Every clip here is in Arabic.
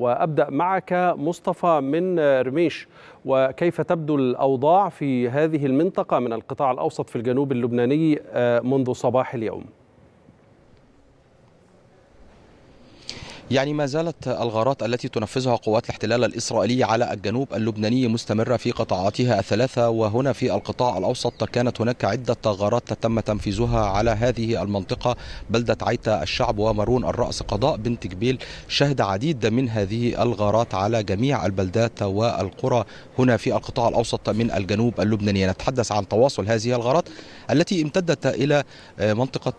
وأبدأ معك مصطفى من رميش وكيف تبدو الأوضاع في هذه المنطقة من القطاع الأوسط في الجنوب اللبناني آه، منذ صباح اليوم يعني ما زالت الغارات التي تنفذها قوات الاحتلال الإسرائيلي على الجنوب اللبناني مستمرة في قطاعاتها الثلاثة وهنا في القطاع الأوسط كانت هناك عدة غارات تم تنفيذها على هذه المنطقة بلدة عيتا الشعب ومارون الرأس قضاء بنت جبيل شهد عديد من هذه الغارات على جميع البلدات والقرى هنا في القطاع الأوسط من الجنوب اللبناني نتحدث عن تواصل هذه الغارات التي امتدت إلى منطقة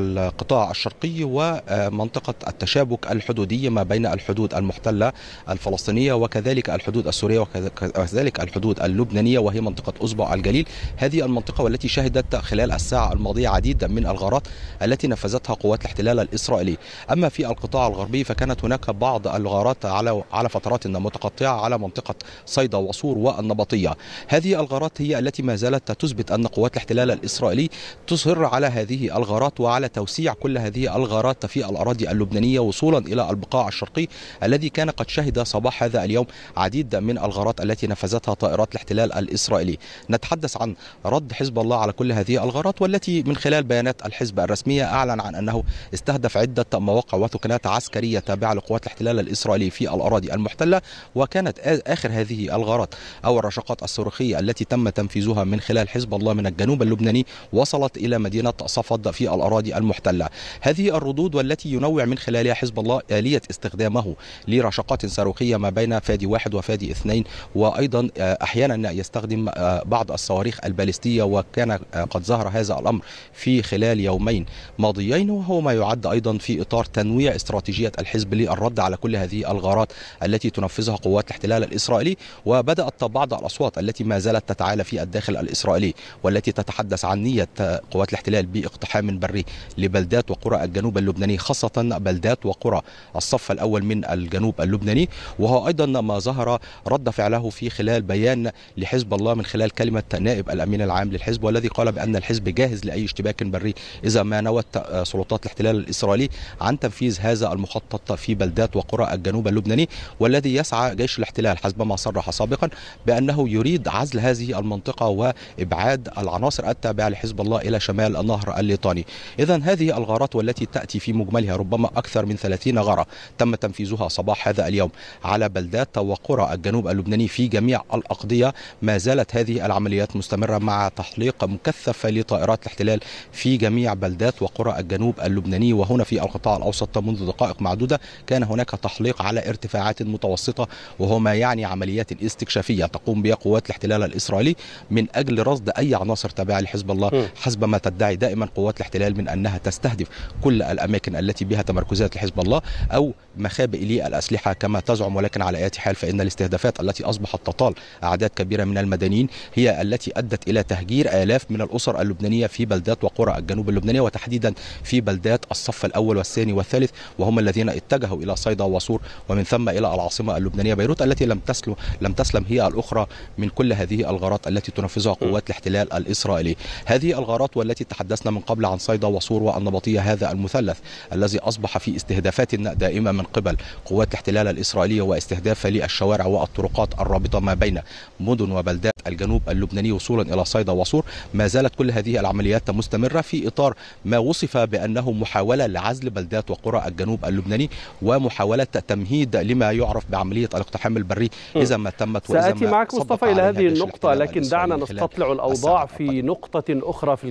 القطاع الشرقي ومنطقة التشريع التشابك الحدودي ما بين الحدود المحتلة الفلسطينية وكذلك الحدود السورية وكذلك الحدود اللبنانية وهي منطقة أصبع الجليل هذه المنطقة والتي شهدت خلال الساعة الماضية عديدا من الغارات التي نفذتها قوات الاحتلال الإسرائيلي أما في القطاع الغربي فكانت هناك بعض الغارات على على فترات متقطعة على منطقة صيدا وصور والنبطية هذه الغارات هي التي ما زالت تثبت أن قوات الاحتلال الإسرائيلي تصر على هذه الغارات وعلى توسيع كل هذه الغارات في الأراضي اللبنانية وصولا إلى البقاع الشرقي الذي كان قد شهد صباح هذا اليوم عديد من الغارات التي نفذتها طائرات الاحتلال الإسرائيلي نتحدث عن رد حزب الله على كل هذه الغارات والتي من خلال بيانات الحزب الرسمية أعلن عن أنه استهدف عدة مواقع وثكنات عسكرية تابعة لقوات الاحتلال الإسرائيلي في الأراضي المحتلة وكانت آخر هذه الغارات أو الرشقات الصاروخية التي تم تنفيذها من خلال حزب الله من الجنوب اللبناني وصلت إلى مدينة صفد في الأراضي المحتلة هذه الردود والتي ينوع من خلال التالية حزب الله آلية استخدامه لرشقات صاروخية ما بين فادي واحد وفادي اثنين وأيضا آه، أحيانا يستخدم آه، بعض الصواريخ البالستية وكان آه، قد ظهر هذا الأمر في خلال يومين ماضيين وهو ما يعد أيضا في إطار تنويع استراتيجية الحزب للرد على كل هذه الغارات التي تنفذها قوات الاحتلال الإسرائيلي وبدأت بعض الأصوات التي ما زالت تتعالى في الداخل الإسرائيلي والتي تتحدث عن نية قوات الاحتلال باقتحام بري لبلدات وقرى الجنوب اللبناني خاصة بلدات ولايات وقرى الصف الأول من الجنوب اللبناني وهو أيضا ما ظهر رد فعله في خلال بيان لحزب الله من خلال كلمة نائب الأمين العام للحزب والذي قال بأن الحزب جاهز لأي اشتباك بري إذا ما نوت سلطات الاحتلال الإسرائيلي عن تنفيذ هذا المخطط في بلدات وقرى الجنوب اللبناني والذي يسعى جيش الاحتلال حسب ما صرح سابقا بأنه يريد عزل هذه المنطقة وإبعاد العناصر التابعة لحزب الله إلى شمال النهر الليطاني إذا هذه الغارات والتي تأتي في مجملها ربما أكثر أكثر من 30 غارة تم تنفيذها صباح هذا اليوم على بلدات وقرى الجنوب اللبناني في جميع الأقضية ما زالت هذه العمليات مستمرة مع تحليق مكثف لطائرات الاحتلال في جميع بلدات وقرى الجنوب اللبناني وهنا في القطاع الأوسط منذ دقائق معدودة كان هناك تحليق على ارتفاعات متوسطة وهو ما يعني عمليات استكشافية تقوم بها قوات الاحتلال الإسرائيلي من أجل رصد أي عناصر تابعة لحزب الله حسب ما تدعي دائما قوات الاحتلال من أنها تستهدف كل الأماكن التي بها تمركزات قتل حزب الله او مخابئ للاسلحه كما تزعم ولكن على اي حال فان الاستهدافات التي اصبحت تطال اعداد كبيره من المدنيين هي التي ادت الى تهجير الاف من الاسر اللبنانيه في بلدات وقرى الجنوب اللبنانيه وتحديدا في بلدات الصف الاول والثاني والثالث وهم الذين اتجهوا الى صيدا وصور ومن ثم الى العاصمه اللبنانيه بيروت التي لم تسلم لم تسلم هي الاخرى من كل هذه الغارات التي تنفذها قوات الاحتلال الاسرائيلي هذه الغارات والتي تحدثنا من قبل عن صيدا وصور والنبطيه هذا المثلث الذي اصبح في استهدافات دائمة من قبل قوات الاحتلال الإسرائيلية واستهداف للشوارع والطرقات الرابطة ما بين مدن وبلدات الجنوب اللبناني وصولا إلى صيدا وصور ما زالت كل هذه العمليات مستمرة في إطار ما وصف بأنه محاولة لعزل بلدات وقرى الجنوب اللبناني ومحاولة تمهيد لما يعرف بعملية الاقتحام البري إذا ما تمت وإذا سأتي معك مصطفى إلى هذه النقطة لكن دعنا نستطلع الأوضاع في نقطة أخرى في الجنوب